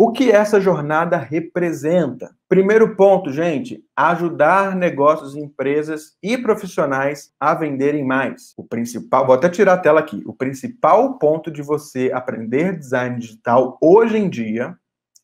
O que essa jornada representa? Primeiro ponto, gente, ajudar negócios, empresas e profissionais a venderem mais. O principal, vou até tirar a tela aqui. O principal ponto de você aprender design digital hoje em dia,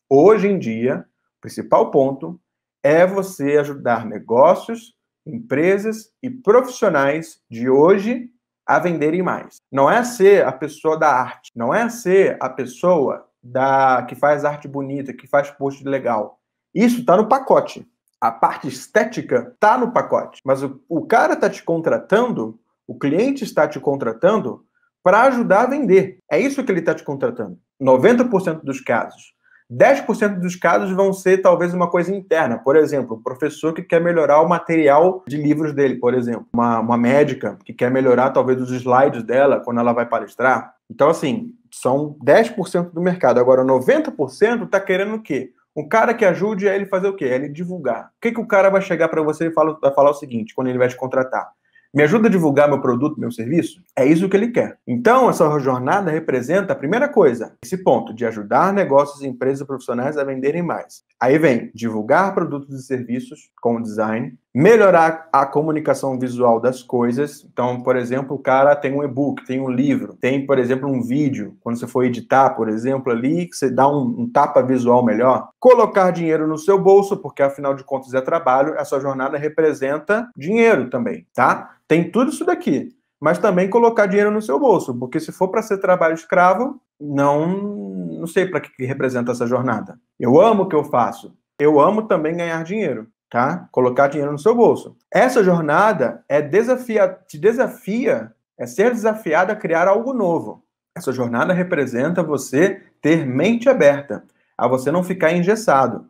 hoje em dia, o principal ponto é você ajudar negócios, empresas e profissionais de hoje a venderem mais. Não é ser a pessoa da arte, não é ser a pessoa da que faz arte bonita, que faz post legal. Isso está no pacote. A parte estética está no pacote. Mas o, o cara está te contratando, o cliente está te contratando para ajudar a vender. É isso que ele está te contratando. 90% dos casos. 10% dos casos vão ser talvez uma coisa interna. Por exemplo, um professor que quer melhorar o material de livros dele, por exemplo. Uma, uma médica que quer melhorar talvez os slides dela quando ela vai palestrar. Então, assim, são 10% do mercado. Agora, 90% está querendo o quê? Um cara que ajude a ele fazer o quê? ele divulgar. O que, que o cara vai chegar para você e fala, vai falar o seguinte, quando ele vai te contratar? Me ajuda a divulgar meu produto, meu serviço? É isso que ele quer. Então, essa jornada representa a primeira coisa, esse ponto de ajudar negócios, empresas profissionais a venderem mais. Aí vem divulgar produtos e serviços com design, melhorar a comunicação visual das coisas. Então, por exemplo, o cara tem um e-book, tem um livro, tem, por exemplo, um vídeo. Quando você for editar, por exemplo, ali, você dá um, um, tapa visual melhor. Colocar dinheiro no seu bolso, porque afinal de contas é trabalho, essa jornada representa dinheiro também, tá? Tem tudo isso daqui. Mas também colocar dinheiro no seu bolso, porque se for para ser trabalho escravo, não, não sei para que, que representa essa jornada. Eu amo o que eu faço, eu amo também ganhar dinheiro tá? Colocar dinheiro no seu bolso. Essa jornada é desafia, te desafia, é ser desafiado a criar algo novo. Essa jornada representa você ter mente aberta, a você não ficar engessado,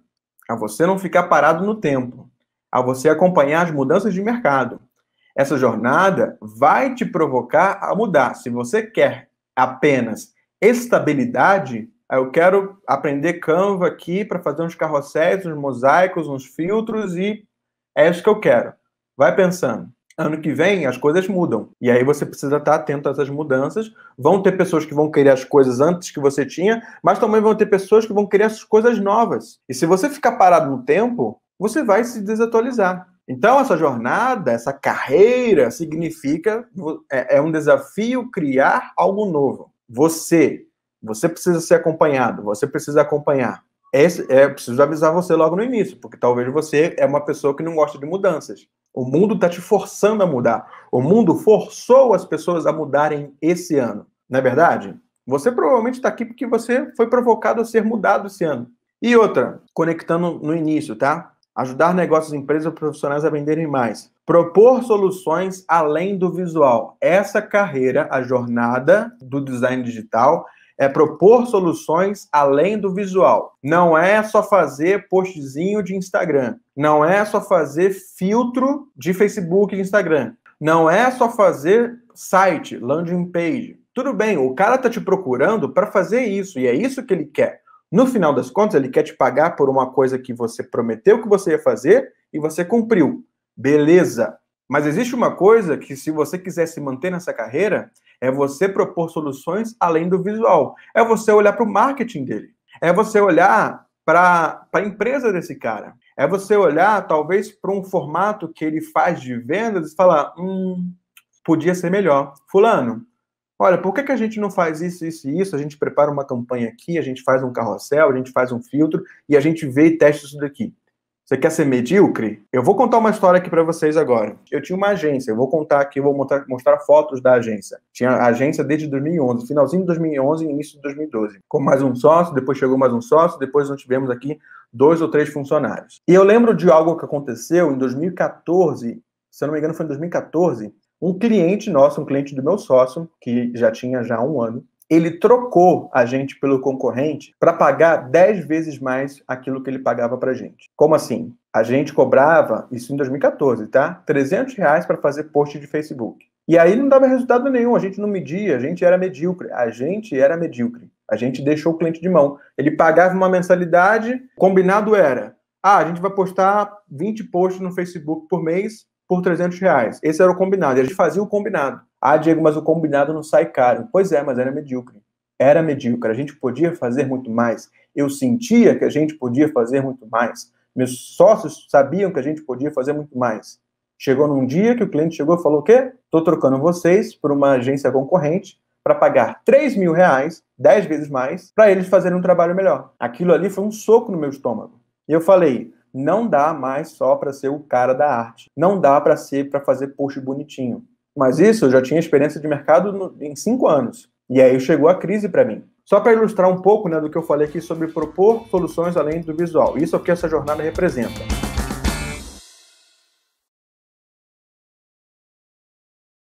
a você não ficar parado no tempo, a você acompanhar as mudanças de mercado. Essa jornada vai te provocar a mudar. Se você quer apenas estabilidade, eu quero aprender Canva aqui para fazer uns carrosséis, uns mosaicos, uns filtros e é isso que eu quero. Vai pensando. Ano que vem as coisas mudam. E aí você precisa estar atento a essas mudanças. Vão ter pessoas que vão querer as coisas antes que você tinha, mas também vão ter pessoas que vão querer as coisas novas. E se você ficar parado no tempo, você vai se desatualizar. Então, essa jornada, essa carreira, significa é, é um desafio criar algo novo. Você você precisa ser acompanhado, você precisa acompanhar. Esse, é preciso avisar você logo no início, porque talvez você é uma pessoa que não gosta de mudanças. O mundo está te forçando a mudar. O mundo forçou as pessoas a mudarem esse ano, não é verdade? Você provavelmente está aqui porque você foi provocado a ser mudado esse ano. E outra, conectando no início, tá? Ajudar negócios, empresas e profissionais a venderem mais. Propor soluções além do visual. Essa carreira, a jornada do design digital, é propor soluções além do visual. Não é só fazer postzinho de Instagram. Não é só fazer filtro de Facebook e Instagram. Não é só fazer site, landing page. Tudo bem, o cara tá te procurando para fazer isso e é isso que ele quer. No final das contas, ele quer te pagar por uma coisa que você prometeu que você ia fazer e você cumpriu. Beleza. Mas existe uma coisa que, se você quiser se manter nessa carreira, é você propor soluções além do visual. É você olhar para o marketing dele. É você olhar para a empresa desse cara. É você olhar, talvez, para um formato que ele faz de vendas e falar: hum, podia ser melhor. Fulano, olha, por que, que a gente não faz isso, isso e isso? A gente prepara uma campanha aqui, a gente faz um carrossel, a gente faz um filtro e a gente vê e testa isso daqui. Você quer ser medíocre? Eu vou contar uma história aqui para vocês agora. Eu tinha uma agência, eu vou contar aqui, vou mostrar, mostrar fotos da agência. Tinha agência desde 2011, finalzinho de 2011 e início de 2012. Com mais um sócio, depois chegou mais um sócio, depois nós tivemos aqui dois ou três funcionários. E eu lembro de algo que aconteceu em 2014, se eu não me engano foi em 2014, um cliente nosso, um cliente do meu sócio, que já tinha já um ano, ele trocou a gente pelo concorrente para pagar 10 vezes mais aquilo que ele pagava para a gente. Como assim? A gente cobrava, isso em 2014, tá? 300 reais para fazer post de Facebook. E aí não dava resultado nenhum, a gente não media, a gente era medíocre, a gente era medíocre. A gente deixou o cliente de mão. Ele pagava uma mensalidade, combinado era, ah, a gente vai postar 20 posts no Facebook por mês por 300 reais. Esse era o combinado, a gente fazia o combinado. Ah, Diego, mas o combinado não sai caro. Pois é, mas era medíocre. Era medíocre. A gente podia fazer muito mais. Eu sentia que a gente podia fazer muito mais. Meus sócios sabiam que a gente podia fazer muito mais. Chegou num dia que o cliente chegou e falou: o quê? Estou trocando vocês por uma agência concorrente para pagar 3 mil reais, 10 vezes mais, para eles fazerem um trabalho melhor. Aquilo ali foi um soco no meu estômago. E eu falei: não dá mais só para ser o cara da arte. Não dá para ser para fazer post bonitinho. Mas isso eu já tinha experiência de mercado no, em cinco anos. E aí chegou a crise para mim. Só para ilustrar um pouco né, do que eu falei aqui sobre propor soluções além do visual. Isso é o que essa jornada representa.